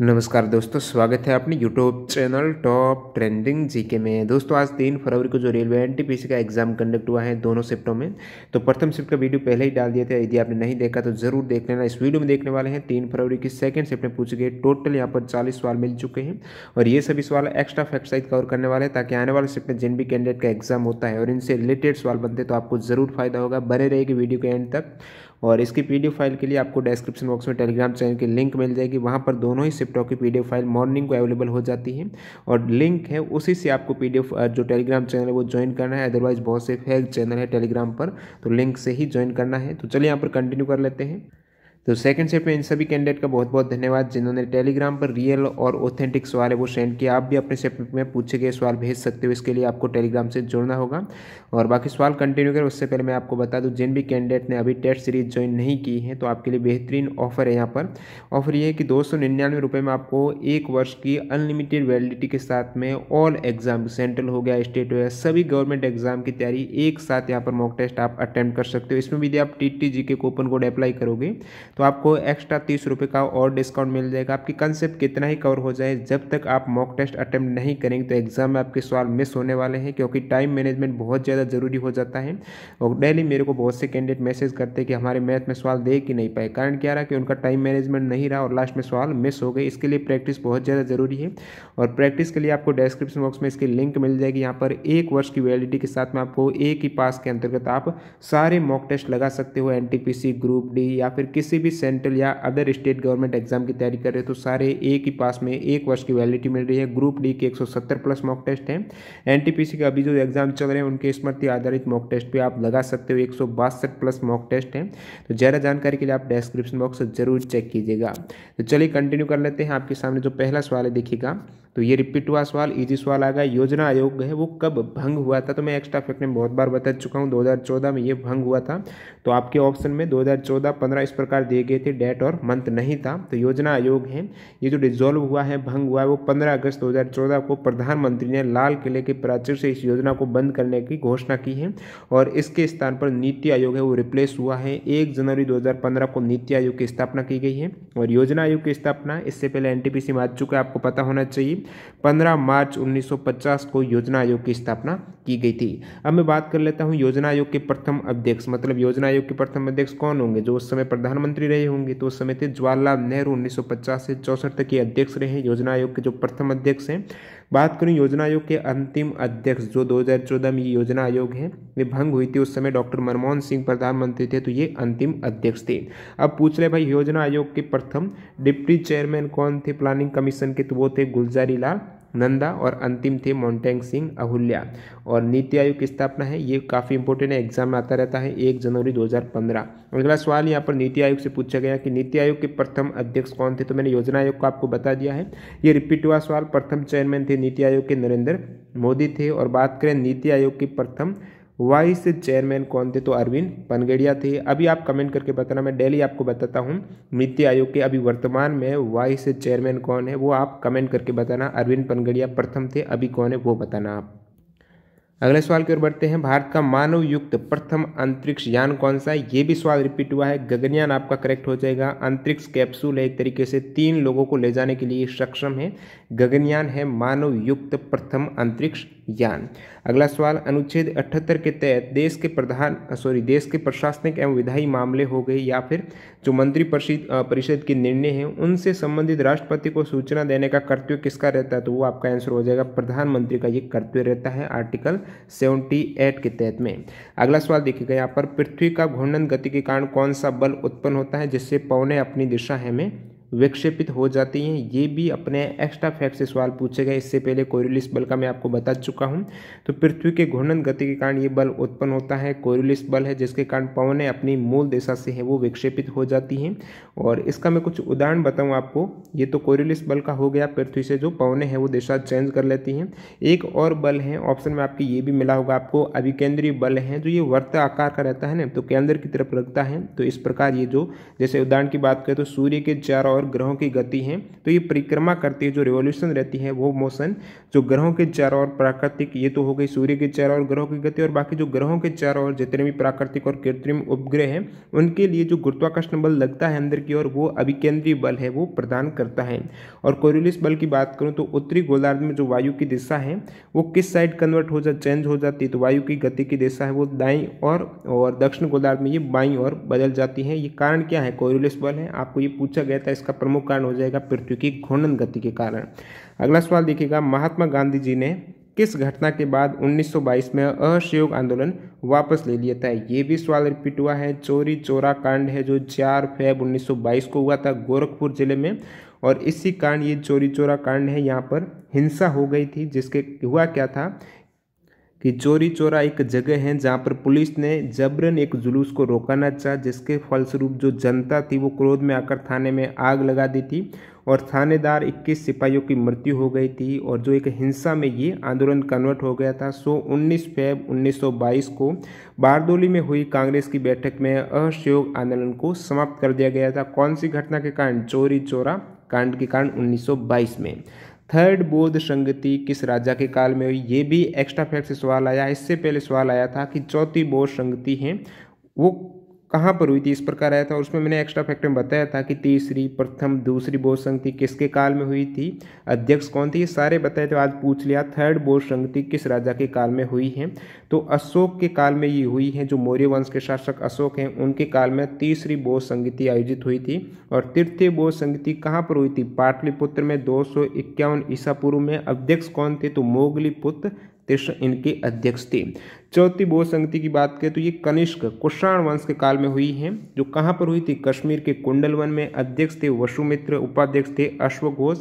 नमस्कार दोस्तों स्वागत है अपने YouTube channel top trending GK में दोस्तों आज तीन फरवरी को जो रेलवे एन का एग्जाम कंडक्ट हुआ है दोनों शिफ्टों में तो प्रथम शिफ्ट का वीडियो पहले ही डाल दिया था यदि आपने नहीं देखा तो जरूर देख लेना इस वीडियो में देखने वाले हैं तीन फरवरी की सेकेंड शिफ्ट में पूछे गए टोटल यहाँ पर चालीस सवाल मिल चुके हैं और ये सभी सवाल एक्स्ट्रा फैक्ट साइज कवर करने वाले हैं ताकि आने वाले शिफ्ट में जिन भी कैंडिडेट का एग्जाम होता है और इनसे रिलेटेड सवाल बनते तो आपको जरूर फायदा होगा बने रहेगी वीडियो के एंड तक और इसकी पीडीएफ फाइल के लिए आपको डिस्क्रिप्शन बॉक्स में टेलीग्राम चैनल की लिंक मिल जाएगी वहाँ पर दोनों ही सिप्टॉक की पीडीएफ फाइल मॉर्निंग को अवेलेबल हो जाती है और लिंक है उसी से आपको पीडीएफ जो टेलीग्राम चैनल है वो ज्वाइन करना है अदरवाइज बहुत से फेक चैनल है टेलीग्राम पर तो लिंक से ही ज्वाइन करना है तो चलिए यहाँ पर कंटिन्यू कर लेते हैं तो सेकंड स्टेप में इन सभी कैंडिडेट का बहुत बहुत धन्यवाद जिन्होंने टेलीग्राम पर रियल और ऑथेंटिक सवाल है वो सेंड किया आप भी अपने सेट में पूछे गए सवाल भेज सकते हो इसके लिए आपको टेलीग्राम से जुड़ना होगा और बाकी सवाल कंटिन्यू करें उससे पहले मैं आपको बता दूँ जिन भी कैंडिडेट ने अभी टेस्ट सीरीज ज्वाइन नहीं की है तो आपके लिए बेहतरीन ऑफर है यहाँ पर ऑफर ये है कि दो रुपये में आपको एक वर्ष की अनलिमिटेड वैलिडिटी के साथ में ऑल एग्जाम सेंट्रल हो गया स्टेट हो गया सभी गवर्नमेंट एग्जाम की तैयारी एक साथ यहाँ पर मॉक टेस्ट आप अटैम्प्ट कर सकते हो इसमें भी यदि आप टी टी जी के कूपन कोड अप्लाई करोगे तो आपको एक्स्ट्रा तीस रुपये का और डिस्काउंट मिल जाएगा आपकी कंसेप्ट कितना ही कवर हो जाए जब तक आप मॉक टेस्ट अटैम्प्ट नहीं करेंगे तो एग्ज़ाम में आपके सवाल मिस होने वाले हैं क्योंकि टाइम मैनेजमेंट बहुत ज़्यादा ज़रूरी हो जाता है और डेली मेरे को बहुत से कैंडिडेट मैसेज करते हैं कि हमारे मैथ में सवाल दे कि नहीं पाए कारण क्या रहा कि उनका टाइम मैनेजमेंट नहीं रहा और लास्ट में सवाल मिस हो गए इसके लिए प्रैक्टिस बहुत ज़्यादा ज़रूरी है और प्रैक्टिस के लिए आपको डिस्क्रिप्शन बॉक्स में इसकी लिंक मिल जाएगी यहाँ पर एक वर्ष की वैलिडिटी के साथ में आपको एक ही पास के अंतर्गत आप सारे मॉक टेस्ट लगा सकते हो एन ग्रुप डी या फिर किसी भी भी सेंट्रल या अदर स्टेट गवर्नमेंट एग्जाम की तैयारी कर रहे हैं तो सारे एक ही पास में एक वर्ष की वैलिडिटी मिल रही है ग्रुप डी के 170 प्लस मॉक टेस्ट हैं एनटीपीसी के अभी जो एग्जाम चल रहे हैं उनके स्मृति आधारित मॉक टेस्ट पर आप लगा सकते हो एक प्लस मॉक टेस्ट हैं तो ज़्यादा जानकारी के लिए आप डिस्क्रिप्शन बॉक्स जरूर चेक कीजिएगा तो चलिए कंटिन्यू कर लेते हैं आपके सामने जो पहला सवाल है देखिएगा तो ये रिपीट हुआ सवाल इजी सवाल आ गया योजना आयोग है वो कब भंग हुआ था तो मैं एक्स्ट्रा फैक्ट में बहुत बार बता चुका हूँ 2014 में ये भंग हुआ था तो आपके ऑप्शन में 2014 15 इस प्रकार दिए गए थे डेट और मंथ नहीं था तो योजना आयोग है ये जो डिजोल्व हुआ है भंग हुआ है वो पंद्रह अगस्त दो को प्रधानमंत्री ने लाल किले के प्राचीर से इस योजना को बंद करने की घोषणा की है और इसके स्थान पर नीति आयोग है वो रिप्लेस हुआ है एक जनवरी दो को नीति आयोग की स्थापना की गई है और योजना आयोग की स्थापना इससे पहले एन टी में आ चुका है आपको पता होना चाहिए 15 मार्च 1950 को योजना आयोग की स्थापना की गई थी अब मैं बात कर लेता हूँ योजना आयोग के प्रथम अध्यक्ष मतलब योजना आयोग के प्रथम अध्यक्ष कौन होंगे जो उस समय प्रधानमंत्री रहे होंगे तो उस समय थे जवाहरलाल नेहरू 1950 से चौसठ तक के अध्यक्ष रहे योजना आयोग के जो प्रथम अध्यक्ष हैं बात करूँ योजना आयोग के अंतिम अध्यक्ष जो 2014 में ये योजना आयोग है वे भंग हुई थी उस समय डॉक्टर मनमोहन सिंह प्रधानमंत्री थे तो ये अंतिम अध्यक्ष थे अब पूछ रहे भाई योजना आयोग के प्रथम डिप्टी चेयरमैन कौन थे प्लानिंग कमीशन के तो वो थे गुलजारी लाल नंदा और अंतिम थे मोन्टेंग सिंह अहुल्या और नीति आयोग की स्थापना है ये काफ़ी इंपॉर्टेंट है एग्जाम में आता रहता है एक जनवरी 2015 अगला सवाल यहाँ पर नीति आयोग से पूछा गया कि नीति आयोग के प्रथम अध्यक्ष कौन थे तो मैंने योजना आयोग को आपको बता दिया है ये रिपीट हुआ सवाल प्रथम चेयरमैन थे नीति आयोग के नरेंद्र मोदी थे और बात करें नीति आयोग के प्रथम वाइस चेयरमैन कौन थे तो अरविंद पनगड़िया थे अभी आप कमेंट करके बताना मैं डेली आपको बताता हूँ नीति आयोग के अभी वर्तमान में वाइस चेयरमैन कौन है वो आप कमेंट करके बताना अरविंद पनगड़िया प्रथम थे अभी कौन है वो बताना आप अगले सवाल की ओर बढ़ते हैं भारत का मानव युक्त प्रथम अंतरिक्ष यान कौन सा है ये भी सवाल रिपीट हुआ है गगनयान आपका करेक्ट हो जाएगा अंतरिक्ष कैप्सूल है एक तरीके से तीन लोगों को ले जाने के लिए सक्षम है गगनयान है मानव युक्त प्रथम अंतरिक्ष ज्ञान अगला सवाल अनुच्छेद अठहत्तर के तहत देश के प्रधान सॉरी देश के प्रशासनिक एवं विधायी मामले हो गए या फिर जो मंत्री परिषद के निर्णय हैं उनसे संबंधित राष्ट्रपति को सूचना देने का कर्तव्य किसका रहता है तो वो आपका आंसर हो जाएगा प्रधानमंत्री का ये कर्तव्य रहता है आर्टिकल सेवेंटी एट के तहत में अगला सवाल देखिएगा यहाँ पर पृथ्वी का घूर्णन गति के कारण कौन सा बल उत्पन्न होता है जिससे पवने अपनी दिशा हमें विक्षेपित हो जाती हैं ये भी अपने एक्स्ट्रा फैक्ट से सवाल पूछे गए इससे पहले कोरिलिस बल का मैं आपको बता चुका हूँ तो पृथ्वी के घूर्णन गति के कारण ये बल उत्पन्न होता है कोरिलिस बल है जिसके कारण पवनें अपनी मूल दिशा से है वो विक्षेपित हो जाती हैं और इसका मैं कुछ उदाहरण बताऊँ आपको ये तो कोरिलिस बल का हो गया पृथ्वी से जो पवनें हैं वो दिशा चेंज कर लेती हैं एक और बल है ऑप्शन में आपके ये भी मिला होगा आपको अभिकेंद्रीय बल है जो ये वर्त आकार का रहता है ना तो केंद्र की तरफ रखता है तो इस प्रकार ये जो जैसे उदाहरण की बात करें तो सूर्य के चार और ग्रहों की गति है तो ये परिक्रमा करती है जो रिवोल्यूशन रहती है वो मोशन जो ग्रहों के चारों और प्राकृतिक ये तो हो गई सूर्य के चारों और ग्रहों की गति और बाकी जो ग्रहों के चारों और जितने भी प्राकृतिक और कृत्रिम उपग्रह हैं उनके लिए जो गुरुत्वाकर्षण बल लगता है अंदर की ओर वो अभिकेंद्रीय बल है वो प्रदान करता है और कोरुलिस बल की बात करूँ तो उत्तरी गोलार्ध में जो वायु की दिशा है वो किस साइड कन्वर्ट हो जाए चेंज हो जाती है तो वायु की गति की दिशा है वो दाई और और दक्षिण गोलार्ध में ये बाई और बदल जाती है ये कारण क्या है कोरुलिस बल है आपको ये पूछा गया था इसका इसका प्रमुख कारण हो जाएगा पृथ्वी की घूर्णन गति के कारण अगला सवाल देखिएगा महात्मा गांधी जी ने किस घटना के बाद 1922 में असहयोग आंदोलन वापस ले लिया था ये भी सवाल रिपीट हुआ है चोरी चोरा कांड है जो 4 फेब 1922 को हुआ था गोरखपुर जिले में और इसी कारण ये चोरी चोरा कांड है यहाँ पर हिंसा हो गई थी जिसके हुआ क्या था कि चोरी चोरा एक जगह है जहाँ पर पुलिस ने जबरन एक जुलूस को रोकाना चाहा जिसके फलस्वरूप जो जनता थी वो क्रोध में आकर थाने में आग लगा दी थी और थानेदार 21 सिपाहियों की मृत्यु हो गई थी और जो एक हिंसा में ये आंदोलन कन्वर्ट हो गया था सो 19 फेब 1922 को बारदोली में हुई कांग्रेस की बैठक में असहयोग आंदोलन को समाप्त कर दिया गया था कौन सी घटना के कारण चोरी चोरा कांड के कारण 1922 में थर्ड बौद्ध संगति किस राजा के काल में हुई ये भी एक्स्ट्रा फैक्ट से सवाल आया इससे पहले सवाल आया था कि चौथी बौद्ध संगति है वो कहाँ पर हुई थी इस प्रकार आया था और उसमें मैंने एक्स्ट्रा फैक्टर में बताया था कि तीसरी प्रथम दूसरी बोध संगति किसके काल में हुई थी अध्यक्ष कौन थे ये सारे बताए थे आज पूछ लिया थर्ड बोध संगति किस राजा के काल में हुई है तो अशोक के काल में ये हुई है जो मौर्य वंश के शासक अशोक हैं उनके काल में तीसरी बोध संगति आयोजित हुई थी और तृतीय बोध संगति कहाँ पर हुई थी पाटलिपुत्र में दो सौ इक्यावन ईसा पूर्व में अध्यक्ष कौन थे तो मोगली पुत्र इनके अध्यक्ष थे चौथी बौद्ध संगति की बात करें तो ये कनिष्क कुषाण वंश के काल में हुई है जो कहाँ पर हुई थी कश्मीर के कुंडलवन में अध्यक्ष थे वसुमित्र उपाध्यक्ष थे अश्वघोष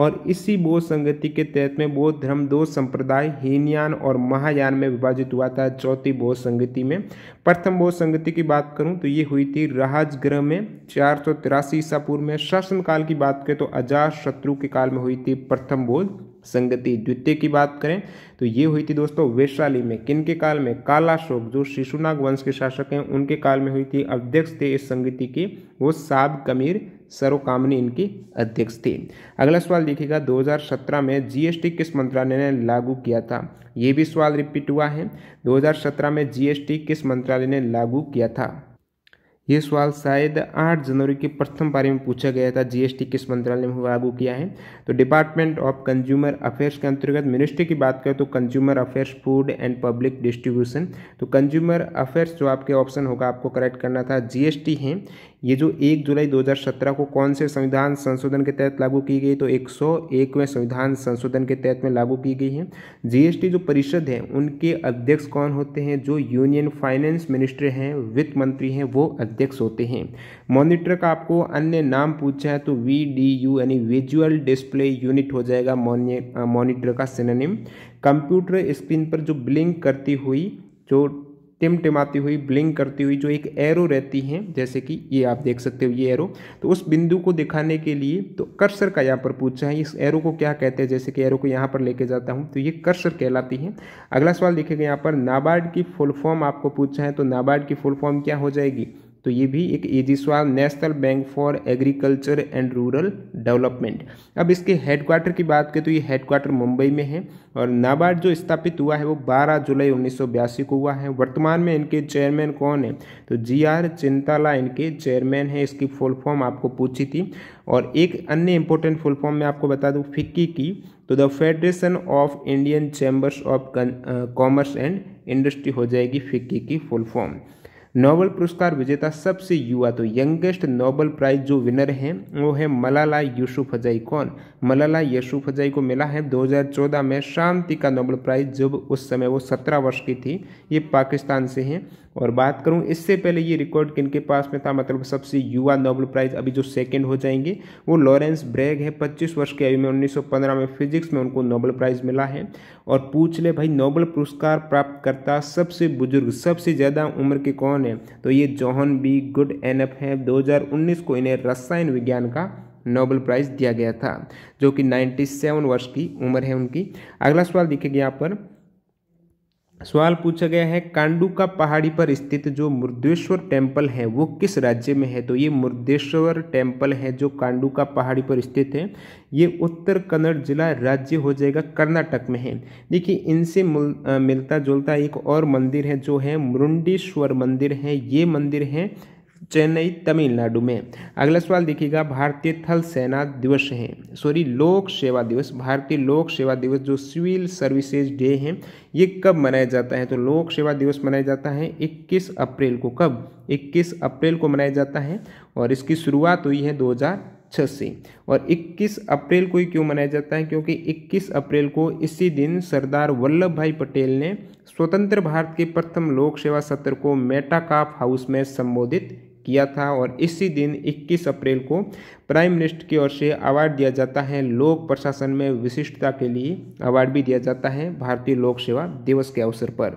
और इसी बौद्ध संगति के तहत में बौद्ध धर्म दो संप्रदाय हीनयान और महायान में विभाजित हुआ था चौथी बौद्ध संगति में प्रथम बौद्ध संगति की बात करूँ तो ये हुई थी राजगृह में चार सौ तिरासी ईसा पूर्व में शासनकाल की बात करें तो अजात शत्रु के काल में हुई थी प्रथम बौद्ध संगति द्वितीय की बात करें तो ये हुई थी दोस्तों वैशाली में किन के काल में कालाशोक जो शिशुनाग वंश के शासक हैं उनके काल में हुई थी अध्यक्ष थे इस संगति के वो साब कमीर सरोकामनी इनकी अध्यक्ष थी अगला सवाल देखिएगा 2017 में जीएसटी किस मंत्रालय ने लागू किया था ये भी सवाल रिपीट हुआ है 2017 में जीएसटी किस मंत्रालय ने लागू किया था ये सवाल शायद 8 जनवरी के प्रथम पारी में पूछा गया था जीएसटी किस मंत्रालय में लागू किया है तो डिपार्टमेंट ऑफ कंज्यूमर अफेयर्स के अंतर्गत मिनिस्ट्री की बात करें तो consumer affairs food and public distribution तो कंज्यूमर अफेयर्स जो आपके ऑप्शन होगा आपको करेक्ट करना था जीएसटी है ये जो एक जुलाई दो को कौन से संविधान संशोधन के तहत लागू की गई तो एक सौ संविधान संशोधन के तहत में लागू की गई है जीएसटी जो परिषद है उनके अध्यक्ष कौन होते हैं जो यूनियन फाइनेंस मिनिस्टर हैं वित्त मंत्री हैं वो अध्यक्ष होते हैं मॉनिटर का आपको अन्य नाम पूछा है तो वी डी यू यानी विजुअल डिस्प्ले यूनिट हो जाएगा मॉनिटर का सिनेम कंप्यूटर स्क्रीन पर जो ब्लिंक करती हुई जो टिमटिमाती हुई ब्लिंक करती हुई जो एक एरो रहती है जैसे कि ये आप देख सकते हो ये एरो तो उस बिंदु को दिखाने के लिए तो कर्सर का यहाँ पर पूछा है इस एरो को क्या कहते हैं जैसे कि एरो को यहाँ पर लेके जाता हूँ तो ये कर्सर कहलाती है अगला सवाल देखेगा यहाँ पर नाबार्ड की फुल फॉर्म आपको पूछा है तो नाबार्ड की फुल फॉर्म क्या हो जाएगी तो ये भी एक एजिस्वा national bank for agriculture and rural development अब इसके हेडक्वार्टर की बात करें तो ये हेडक्वार्टर मुंबई में है और नाबार्ड जो स्थापित हुआ है वो 12 जुलाई उन्नीस को हुआ है वर्तमान में इनके चेयरमैन कौन है तो जी आर चिंताला इनके चेयरमैन है इसकी फुल फॉर्म आपको पूछी थी और एक अन्य इंपॉर्टेंट फुल फॉर्म मैं आपको बता दूँ फिक्की की तो the federation of Indian chambers of commerce and industry हो जाएगी फिक्की की फुल फॉर्म नोबल पुरस्कार विजेता सबसे युवा तो यंगेस्ट नोबल प्राइज जो विनर हैं वो है मलाला यूसुफ अजाई कौन मलाला यूसुफ अजाई को मिला है 2014 में शांति का नोबल प्राइज जब उस समय वो 17 वर्ष की थी ये पाकिस्तान से हैं और बात करूं इससे पहले ये रिकॉर्ड किन के पास में था मतलब सबसे युवा नोबल प्राइज़ अभी जो सेकंड हो जाएंगे वो लॉरेंस ब्रैग है 25 वर्ष की आयु में 1915 में फिजिक्स में उनको नोबल प्राइज़ मिला है और पूछ ले भाई नोबल पुरस्कार प्राप्त करता सबसे बुजुर्ग सबसे ज़्यादा उम्र के कौन है तो ये जौहन बी गुड एफ है दो को इन्हें रसायन विज्ञान का नोबल प्राइज़ दिया गया था जो कि 97 वर्ष की उम्र है उनकी अगला सवाल देखेंगे यहाँ पर सवाल पूछा गया है कांडू का पहाड़ी पर स्थित जो मुर्देश्वर टेम्पल है वो किस राज्य में है तो ये मुर्देश्वर टेम्पल है जो कांडू का पहाड़ी पर स्थित है ये उत्तर कन्नड़ जिला राज्य हो जाएगा कर्नाटक में है देखिए इनसे मिलता जुलता एक और मंदिर है जो है मुरुंडेश्वर मंदिर है ये मंदिर है चेन्नई तमिलनाडु में अगला सवाल देखिएगा भारतीय थल सेना दिवस है सॉरी लोक सेवा दिवस भारतीय लोक सेवा दिवस जो सिविल सर्विसेज डे हैं ये कब मनाया जाता है तो लोक सेवा दिवस मनाया जाता है 21 अप्रैल को कब 21 अप्रैल को मनाया जाता है और इसकी शुरुआत हुई है 2006 से और 21 अप्रैल को ही क्यों मनाया जाता है क्योंकि 21 अप्रैल को इसी दिन सरदार वल्लभ भाई पटेल ने स्वतंत्र भारत के प्रथम लोक सेवा सत्र को मेटाकाफ हाउस में संबोधित किया था और इसी दिन 21 अप्रैल को प्राइम मिनिस्टर की ओर से अवार्ड दिया जाता है लोक प्रशासन में विशिष्टता के लिए अवार्ड भी दिया जाता है भारतीय लोक सेवा दिवस के अवसर पर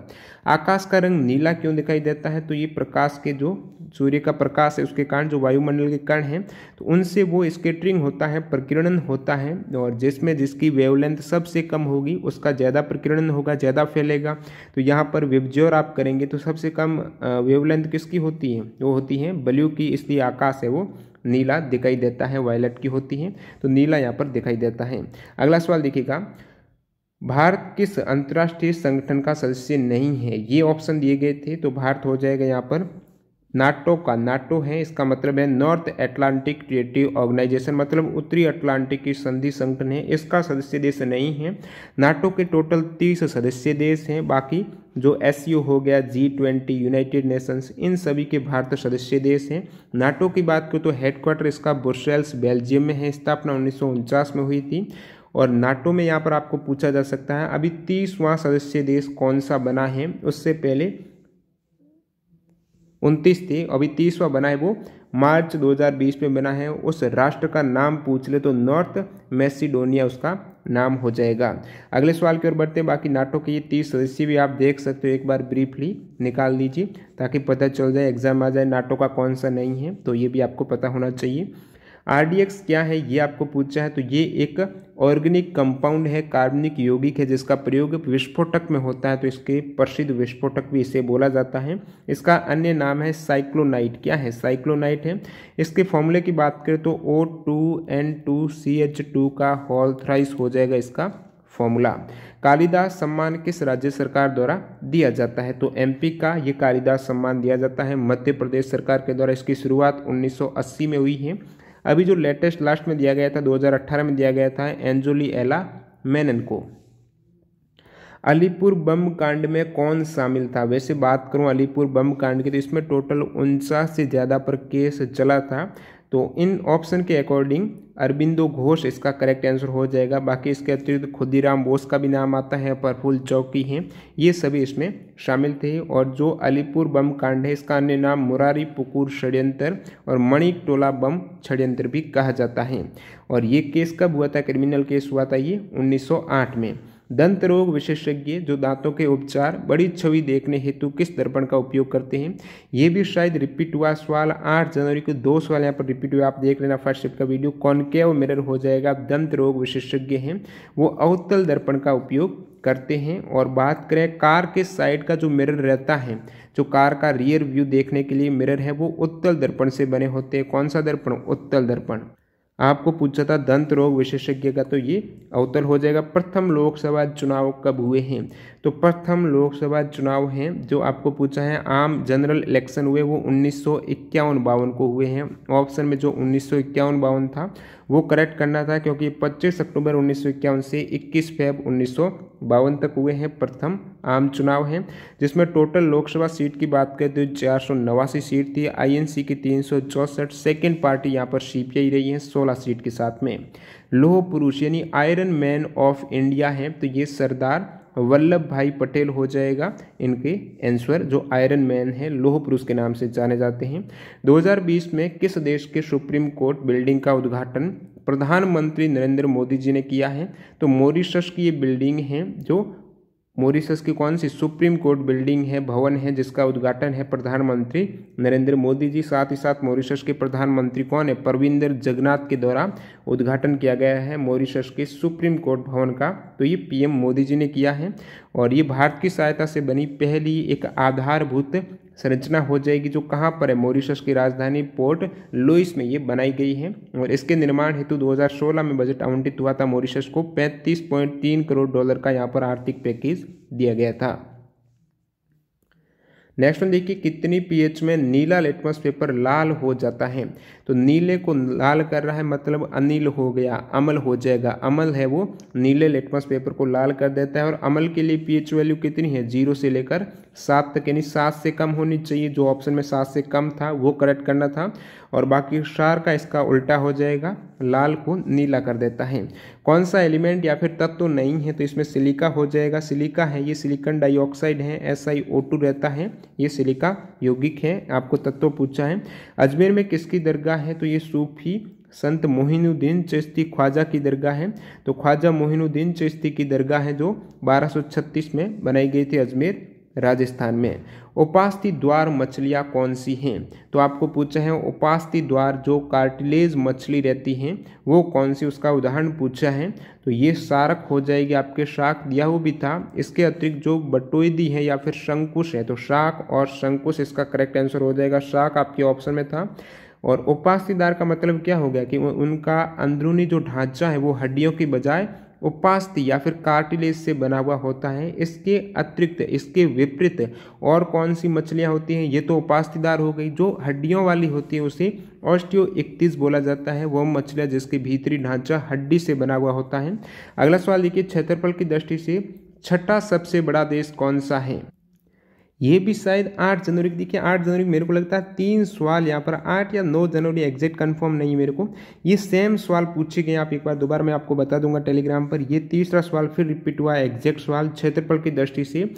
आकाश का रंग नीला क्यों दिखाई देता है तो ये प्रकाश के जो सूर्य का प्रकाश है उसके कारण जो वायुमंडल के कारण हैं तो उनसे वो स्केटरिंग होता है प्रकीर्णन होता है और जिसमें जिसकी वेवलेंथ सबसे कम होगी उसका ज़्यादा प्रकीर्णन होगा ज़्यादा फैलेगा तो यहाँ पर वेबजोर आप करेंगे तो सबसे कम वेवलेंथ किसकी होती है वो होती है बल्यू की इसलिए आकाश है वो नीला दिखाई देता है वायलेट की होती है तो नीला यहाँ पर दिखाई देता है अगला सवाल देखिएगा भारत किस अंतर्राष्ट्रीय संगठन का सदस्य नहीं है ये ऑप्शन दिए गए थे तो भारत हो जाएगा यहाँ पर नाटो का नाटो है इसका मतलब है नॉर्थ अटलांटिक ट्रेटिव ऑर्गेनाइजेशन मतलब उत्तरी अटलांटिक की संधि संगठन है इसका सदस्य देश नहीं है नाटो के टोटल तीस सदस्य देश हैं बाकी जो एस हो गया जी ट्वेंटी यूनाइटेड नेशंस इन सभी के भारत सदस्य देश हैं नाटो की बात करें तो हेडक्वार्टर इसका ब्रुसेल्स बेल्जियम में है स्थापना उन्नीस में हुई थी और नाटो में यहाँ पर आपको पूछा जा सकता है अभी तीसवां सदस्य देश कौन सा बना है उससे पहले उनतीस थी अभी तीसवा बना है वो मार्च 2020 में बना है उस राष्ट्र का नाम पूछ ले तो नॉर्थ मैसिडोनिया उसका नाम हो जाएगा अगले सवाल की ओर बढ़ते हैं बाकी नाटो के ये तीस सदस्य भी आप देख सकते हो एक बार ब्रीफली निकाल लीजिए ताकि पता चल जाए एग्जाम आ जाए नाटो का कौन सा नहीं है तो ये भी आपको पता होना चाहिए आरडीएक्स क्या है ये आपको पूछा है तो ये एक ऑर्गेनिक कंपाउंड है कार्बनिक यौगिक है जिसका प्रयोग विस्फोटक में होता है तो इसके प्रसिद्ध विस्फोटक भी इसे बोला जाता है इसका अन्य नाम है साइक्लोनाइट क्या है साइक्लोनाइट है इसके फॉर्मूले की बात करें तो O two N two C H two का हॉल थ्राइस हो जाएगा इसका फॉर्मूला कालिदास सम्मान किस राज्य सरकार द्वारा दिया जाता है तो एमपी का ये कालिदास सम्मान दिया जाता है मध्य प्रदेश सरकार के द्वारा इसकी शुरुआत 1980 में हुई है अभी जो लेटेस्ट लास्ट में दिया गया था 2018 में दिया गया था एंजोली एला मेनन को अलीपुर बम कांड में कौन शामिल था वैसे बात करूं अलीपुर बम कांड की तो इसमें टोटल उनचास से ज़्यादा पर केस चला था तो इन ऑप्शन के अकॉर्डिंग अरबिंदो घोष इसका करेक्ट आंसर हो जाएगा बाकी इसके अतिरिक्त खुदीराम बोस का भी नाम आता है प्रफुल चौकी हैं ये सभी इसमें शामिल थे और जो अलीपुर बम कांड है इसका अन्य नाम मुरारी पुकुर षड्यंत्र और मणिक टोला बम षड्यंत्र भी कहा जाता है और ये केस कब हुआ था क्रिमिनल केस हुआ था ये उन्नीस में दंत रोग विशेषज्ञ जो दांतों के उपचार बड़ी छवि देखने हेतु किस दर्पण का उपयोग करते हैं ये भी शायद रिपीट हुआ सवाल आठ जनवरी को दो सवाल यहाँ पर रिपीट हुआ आप देख लेना फर्स्ट शिफ्ट का वीडियो कॉन्केव मिरर हो जाएगा दंत रोग विशेषज्ञ हैं वो अवतल दर्पण का उपयोग करते हैं और बात करें कार के साइड का जो मिरर रहता है जो कार का रियर व्यू देखने के लिए मिरर है वो उत्तल दर्पण से बने होते हैं कौन सा दर्पण उत्तल दर्पण आपको पूछा था दंत रोग विशेषज्ञ का तो ये अवतल हो जाएगा प्रथम लोकसभा चुनाव कब हुए हैं तो प्रथम लोकसभा चुनाव हैं जो आपको पूछा है आम जनरल इलेक्शन हुए वो उन्नीस सौ को हुए हैं ऑप्शन में जो उन्नीस सौ था वो करेक्ट करना था क्योंकि 25 अक्टूबर उन्नीस से 21 फेब उन्नीस तक हुए हैं प्रथम आम चुनाव हैं जिसमें टोटल लोकसभा सीट की बात करें तो चार सीट थी आईएनसी की तीन सौ चौंसठ सेकेंड पार्टी यहाँ पर सीपीआई रही है सोलह सीट के साथ में लोह पुरुष यानी आयरन मैन ऑफ इंडिया हैं तो ये सरदार वल्लभ भाई पटेल हो जाएगा इनके आंसर जो आयरन मैन है लोह पुरुष के नाम से जाने जाते हैं 2020 में किस देश के सुप्रीम कोर्ट बिल्डिंग का उद्घाटन प्रधानमंत्री नरेंद्र मोदी जी ने किया है तो मॉरिशस की ये बिल्डिंग है जो मॉरिशस की कौन सी सुप्रीम कोर्ट बिल्डिंग है भवन है जिसका उद्घाटन है प्रधानमंत्री नरेंद्र मोदी जी साथ ही साथ मॉरिशस के प्रधानमंत्री कौन है परविंदर जगन्नाथ के द्वारा उद्घाटन किया गया है मॉरिशस के सुप्रीम कोर्ट भवन का तो ये पीएम मोदी जी ने किया है और ये भारत की सहायता से बनी पहली एक आधारभूत संरचना हो जाएगी जो कहाँ पर है मॉरिशस की राजधानी पोर्ट लुइस में ये बनाई गई है और इसके निर्माण हेतु 2016 में बजट आवंटित हुआ था मॉरिशस को 35.3 करोड़ डॉलर का यहाँ पर आर्थिक पैकेज दिया गया था नेक्स्ट वन देखिए कितनी पीएच में नीला लेटमस पेपर लाल हो जाता है तो नीले को लाल कर रहा है मतलब अनिल हो गया अमल हो जाएगा अमल है वो नीले लेटमस पेपर को लाल कर देता है और अमल के लिए पीएच वैल्यू कितनी है जीरो से लेकर सात तक यानी सात से कम होनी चाहिए जो ऑप्शन में सात से कम था वो करेक्ट करना था और बाकी क्षार का इसका उल्टा हो जाएगा लाल को नीला कर देता है कौन सा एलिमेंट या फिर तत्व तो नहीं है तो इसमें सिलिका हो जाएगा सिलिका है ये सिलिकन डाइऑक्साइड है एस आई ओ टू रहता है ये सिलिका यौगिक है आपको तत्व तो पूछा है अजमेर में किसकी दरगाह है तो ये सूफी संत मोहिनुद्दीन चिश्ती ख्वाजा की दरगाह है तो ख्वाजा मोहिनुद्दीन चिश्ती की दरगाह है जो 1236 में बनाई गई थी अजमेर राजस्थान में उपास्थि द्वार मछलियाँ कौन सी हैं तो आपको पूछा है उपास्थि द्वार जो कार्टिलेज मछली रहती हैं वो कौन सी उसका उदाहरण पूछा है तो ये सारक हो जाएगी आपके शाक दिया हुआ भी था इसके अतिरिक्त जो बटोईदी है या फिर शंकुश है तो शाक और शंकुश इसका करेक्ट आंसर हो जाएगा शाक आपके ऑप्शन में था और उपास्थिदार का मतलब क्या हो गया कि उनका अंदरूनी जो ढांचा है वो हड्डियों की बजाय उपास्थि या फिर कार्टिलेज से बना हुआ होता है इसके अतिरिक्त इसके विपरीत और कौन सी मछलियाँ होती हैं ये तो उपास्थिदार हो गई जो हड्डियों वाली होती है उसे ऑस्टियो इकतीस बोला जाता है वह मछलियाँ जिसके भीतरी ढांचा हड्डी से बना हुआ होता है अगला सवाल देखिए क्षेत्रफल की दृष्टि से छठा सबसे बड़ा देश कौन सा है ये भी शायद आठ जनवरी की देखिए आठ जनवरी मेरे को लगता है तीन सवाल यहाँ पर आठ या नौ जनवरी एग्जैक्ट कंफर्म नहीं मेरे को ये सेम सवाल पूछे गए आप एक बार दोबारा मैं आपको बता दूंगा टेलीग्राम पर ये तीसरा सवाल फिर रिपीट हुआ एग्जैक्ट सवाल क्षेत्रफल की दृष्टि से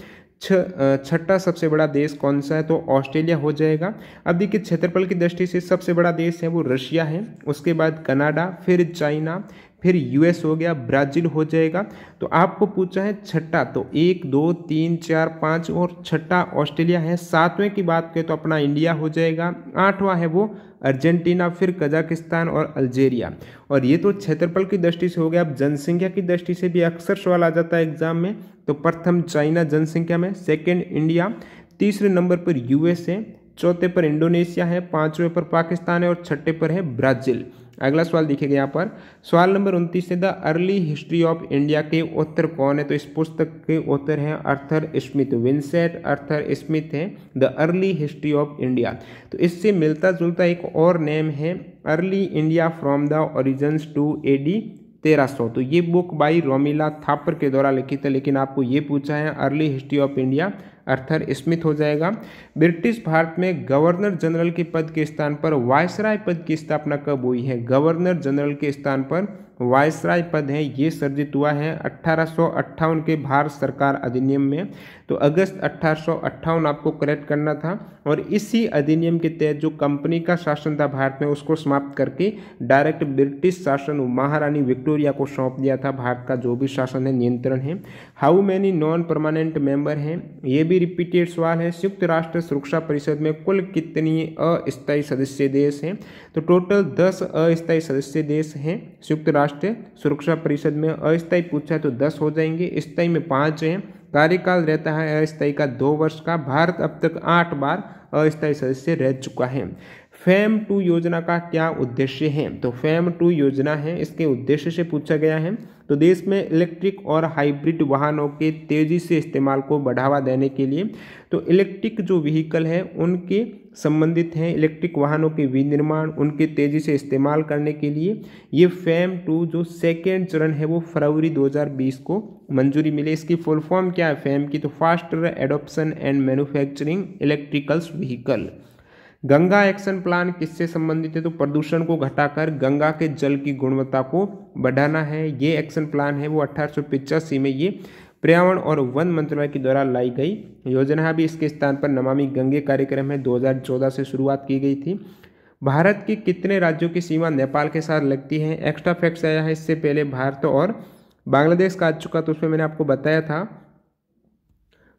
छठा सबसे बड़ा देश कौन सा है तो ऑस्ट्रेलिया हो जाएगा अब देखिए क्षेत्रफल की दृष्टि से सबसे बड़ा देश है वो रशिया है उसके बाद कनाडा फिर चाइना फिर यूएस हो गया ब्राज़ील हो जाएगा तो आपको पूछा है छठा तो एक दो तीन चार पाँच और छठा ऑस्ट्रेलिया है सातवें की बात करें तो अपना इंडिया हो जाएगा आठवां है वो अर्जेंटीना फिर कजाकिस्तान और अल्जेरिया और ये तो क्षेत्रफल की दृष्टि से हो गया अब जनसंख्या की दृष्टि से भी अक्सर सवाल आ जाता है एग्जाम में तो प्रथम चाइना जनसंख्या में सेकेंड इंडिया तीसरे नंबर पर यूएसए चौथे पर इंडोनेशिया है पांचवें पर पाकिस्तान है और छठे पर है ब्राजील अगला सवाल देखेगा यहाँ पर सवाल नंबर उनतीस है the early history of India के ऑथर कौन है तो इस पुस्तक के ऑथर हैं Arthur Smith Vincent Arthur Smith हैं the early history of India तो इससे मिलता जुलता एक और नेम है early India from the origins to A D तेरह सौ तो ये बुक बाई रोमिला थापर के द्वारा लिखी थी लेकिन आपको ये पूछा है early history of India Arthur Smith हो जाएगा ब्रिटिश भारत में गवर्नर जनरल के पद के स्थान पर वायसराय पद की स्थापना कब हुई है गवर्नर जनरल के स्थान पर वायसराय पद है ये सर्जित हुआ है अठारह के भारत सरकार अधिनियम में तो अगस्त अट्ठारह आपको कलेक्ट करना था और इसी अधिनियम के तहत जो कंपनी का शासन था भारत में उसको समाप्त करके डायरेक्ट ब्रिटिश शासन महारानी विक्टोरिया को सौंप दिया था भारत का जो भी शासन है नियंत्रण है how many non permanent member हैं ये भी रिपीटेड सवाल है संयुक्त राष्ट्र सुरक्षा परिषद में कुल कितनी अस्थायी सदस्य देश हैं तो टोटल दस अस्थायी सदस्य देश हैं संयुक्त राष्ट्र सुरक्षा परिषद में अस्थायी पूछा तो दस हो जाएंगे स्थायी में पाँच हैं कार्यकाल रहता है अस्थायी का दो वर्ष का भारत अब तक आठ बार अस्थायी सदस्य रह चुका है फेम टू योजना का क्या उद्देश्य है तो फेम टू योजना है इसके उद्देश्य से पूछा गया है तो देश में इलेक्ट्रिक और हाइब्रिड वाहनों के तेज़ी से इस्तेमाल को बढ़ावा देने के लिए तो इलेक्ट्रिक जो व्हीकल है उनके संबंधित हैं इलेक्ट्रिक वाहनों के विनिर्माण उनके तेज़ी से इस्तेमाल करने के लिए ये फैम टू जो सेकेंड चरण है वो फरवरी 2020 को मंजूरी मिले इसकी फुल फॉर्म क्या है फैम की तो faster adoption and manufacturing electricals vehicle Ganga action plan किससे संबंधित है तो प्रदूषण को घटाकर गंगा के जल की गुणवत्ता को बढ़ाना है ये एक्शन प्लान है वो अठारह में ये पर्यावरण और वन मंत्रालय के द्वारा लाई गई योजना भी इसके स्थान पर नमामि गंगे कार्यक्रम है 2014 से शुरुआत की गई थी भारत के कितने राज्यों की सीमा नेपाल के साथ लगती है एक्स्ट्रा फैक्ट्स आया है इससे पहले भारत और बांग्लादेश का आ चुका तो उसमें मैंने आपको बताया था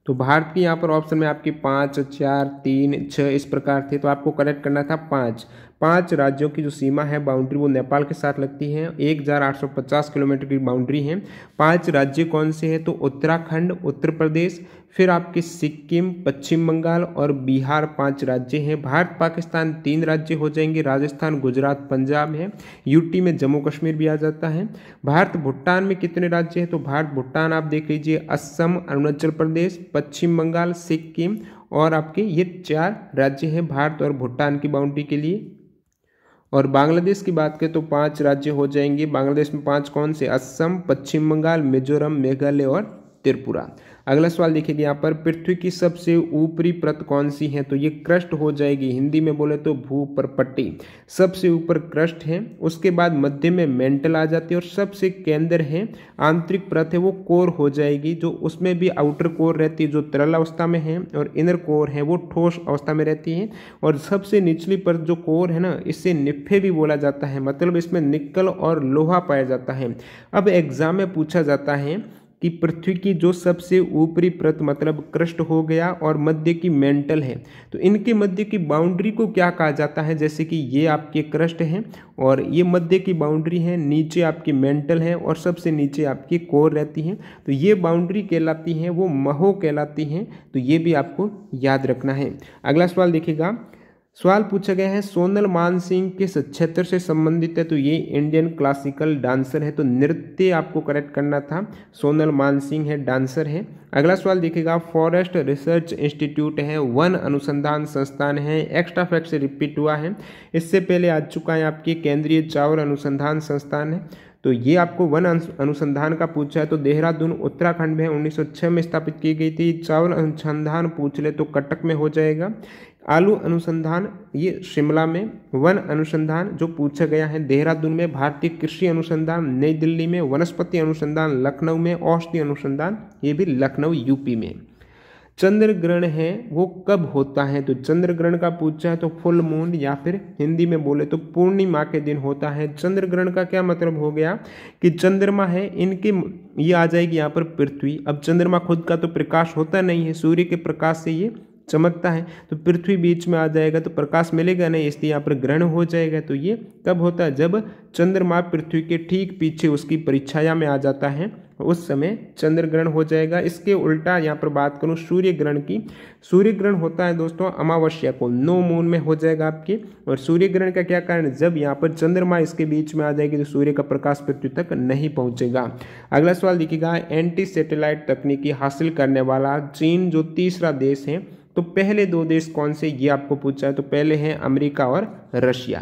तो भारत की यहाँ पर ऑप्शन में आपकी पाँच चार तीन छः इस प्रकार थे तो आपको करेक्ट करना था पाँच पांच राज्यों की जो सीमा है बाउंड्री वो नेपाल के साथ लगती है एक हज़ार आठ सौ पचास किलोमीटर की बाउंड्री है पांच राज्य कौन से हैं तो उत्तराखंड उत्तर प्रदेश फिर आपके सिक्किम पश्चिम बंगाल और बिहार पांच राज्य हैं भारत पाकिस्तान तीन राज्य हो जाएंगे राजस्थान गुजरात पंजाब है यूटी में जम्मू कश्मीर भी आ जाता है भारत भूटान में कितने राज्य हैं तो भारत भूटान आप देख लीजिए असम अरुणाचल प्रदेश पश्चिम बंगाल सिक्किम और आपके ये चार राज्य हैं भारत और भूटान की बाउंड्री के लिए और बांग्लादेश की बात करें तो पांच राज्य हो जाएंगे बांग्लादेश में पांच कौन से असम पश्चिम बंगाल मिजोरम मेघालय और त्रिपुरा अगला सवाल देखिएगा यहाँ पर पृथ्वी की सबसे ऊपरी परत कौन सी है तो ये क्रष्ट हो जाएगी हिंदी में बोले तो भू पर पट्टी सबसे ऊपर क्रष्ट है उसके बाद मध्य में मेंटल आ जाती है और सबसे केंद्र है आंतरिक परत है वो कोर हो जाएगी जो उसमें भी आउटर कोर रहती है जो तरल अवस्था में है और इनर कोर है वो ठोस अवस्था में रहती है और सबसे निचली परत जो कोर है ना इससे निफे भी बोला जाता है मतलब इसमें निकल और लोहा पाया जाता है अब एग्जाम में पूछा जाता है कि पृथ्वी की जो सबसे ऊपरी प्रत मतलब क्रस्ट हो गया और मध्य की मेंटल है तो इनके मध्य की बाउंड्री को क्या कहा जाता है जैसे कि ये आपके क्रस्ट हैं और ये मध्य की बाउंड्री है नीचे आपकी मेंटल है और सबसे नीचे आपकी कोर रहती है तो ये बाउंड्री कहलाती है वो महो कहलाती हैं तो ये भी आपको याद रखना है अगला सवाल देखिएगा सवाल पूछे गए हैं सोनल मान सिंह किस क्षेत्र से संबंधित है तो ये इंडियन क्लासिकल डांसर है तो नृत्य आपको करेक्ट करना था सोनल मान सिंह है डांसर है अगला सवाल देखिएगा फॉरेस्ट रिसर्च इंस्टीट्यूट है वन अनुसंधान संस्थान है एक्स्ट्रा फैक्ट से रिपीट हुआ है इससे पहले आ चुका है आपके केंद्रीय चावल अनुसंधान संस्थान है तो ये आपको वन अनुसंधान का पूछा है तो देहरादून उत्तराखंड में 1906 में स्थापित की गई थी चावल अनुसंधान पूछ ले तो कटक में हो जाएगा आलू अनुसंधान ये शिमला में वन अनुसंधान जो पूछा गया है देहरादून में भारतीय कृषि अनुसंधान नई दिल्ली में वनस्पति अनुसंधान लखनऊ में औषधि अनुसंधान ये भी लखनऊ यूपी में चंद्र ग्रहण है वो कब होता है तो चंद्र ग्रहण का पूछा है तो फुल मून या फिर हिंदी में बोले तो पूर्णिमा के दिन होता है चंद्र ग्रहण का क्या मतलब हो गया कि चंद्रमा है इनके ये आ जाएगी यहाँ पर पृथ्वी अब चंद्रमा खुद का तो प्रकाश होता नहीं है सूर्य के प्रकाश से ये चमकता है तो पृथ्वी बीच में आ जाएगा तो प्रकाश मिलेगा नहीं इसलिए यहाँ पर ग्रहण हो जाएगा तो ये कब होता है जब चंद्रमा पृथ्वी के ठीक पीछे उसकी परिछाया में आ जाता है उस समय चंद्र ग्रहण हो जाएगा इसके उल्टा यहाँ पर बात करूँ सूर्य ग्रहण की सूर्य ग्रहण होता है दोस्तों अमावस्या को नो मून में हो जाएगा आपके और सूर्य ग्रहण का क्या कारण जब यहाँ पर चंद्रमा इसके बीच में आ जाएगी तो सूर्य का प्रकाश पृथ्वी तक नहीं पहुँचेगा अगला सवाल देखिएगा एंटी सेटेलाइट तकनीकी हासिल करने वाला चीन जो तीसरा देश है तो पहले दो देश कौन से ये आपको पूछा है तो पहले हैं अमेरिका और रशिया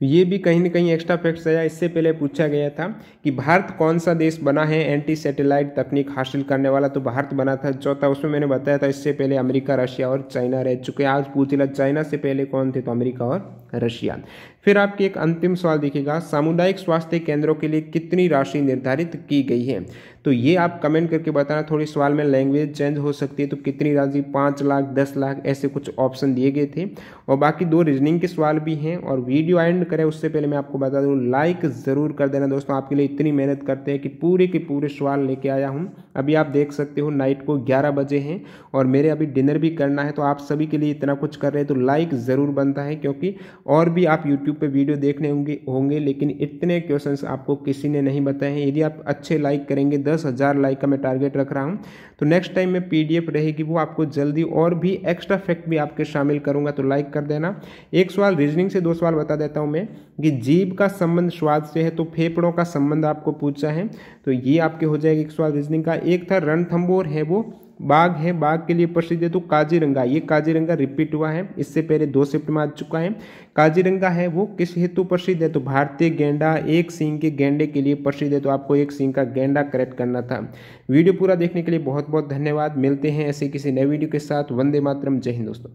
तो ये भी कहीं ना कहीं एक्स्ट्रा फैक्ट्स आया इससे पहले पूछा गया था कि भारत कौन सा देश बना है एंटी सैटेलाइट तकनीक हासिल करने वाला तो भारत बना था चौथा उसमें मैंने बताया था इससे पहले अमेरिका रशिया और चाइना रह चुके आज पूछ लिया चाइना से पहले कौन थे तो अमेरिका और रशिया फिर आपके एक अंतिम सवाल देखिएगा सामुदायिक स्वास्थ्य केंद्रों के लिए कितनी राशि निर्धारित की गई है तो ये आप कमेंट करके बताना थोड़ी सवाल में लैंग्वेज चेंज हो सकती है तो कितनी राशि पाँच लाख दस लाख ऐसे कुछ ऑप्शन दिए गए थे और बाकी दो रीजनिंग के सवाल भी हैं और वीडियो एंड करें उससे पहले मैं आपको बता दूँ लाइक ज़रूर कर देना दोस्तों आपके लिए इतनी मेहनत करते हैं कि पूरे के पूरे सवाल लेके आया हूँ अभी आप देख सकते हो नाइट को ग्यारह बजे हैं और मेरे अभी डिनर भी करना है तो आप सभी के लिए इतना कुछ कर रहे हैं तो लाइक ज़रूर बनता है क्योंकि और भी आप यूट्यूब पर वीडियो देखने होंगे होंगे लेकिन इतने क्वेश्चन आपको किसी ने नहीं बताए हैं यदि आप अच्छे लाइक करेंगे दस हज़ार लाइक का मैं टारगेट रख रहा हूँ तो नेक्स्ट टाइम में पी रहेगी वो आपको जल्दी और भी एक्स्ट्रा फैक्ट भी आपके शामिल करूँगा तो लाइक कर देना एक सवाल रीजनिंग से दो सवाल बता देता हूँ मैं कि जीव का संबंध स्वाद से है तो फेफड़ों का संबंध आपको पूछा है तो ये आपके हो जाएगा एक सवाल रीजनिंग का एक था रणथम्बोर है वो बाघ है बाघ के लिए प्रसिद्ध है तो काजीरंगा ये काजीरंगा रिपीट हुआ है इससे पहले दो शिफ्ट में आ चुका है काजीरंगा है वो किस हेतु प्रसिद्ध है तो भारतीय गेंडा एक सिंह के गेंडे के लिए प्रसिद्ध है तो आपको एक सिंह का गेंडा करेक्ट करना था वीडियो पूरा देखने के लिए बहुत बहुत धन्यवाद मिलते हैं ऐसे किसी नए वीडियो के साथ वंदे मातरम जय हिंद दोस्तों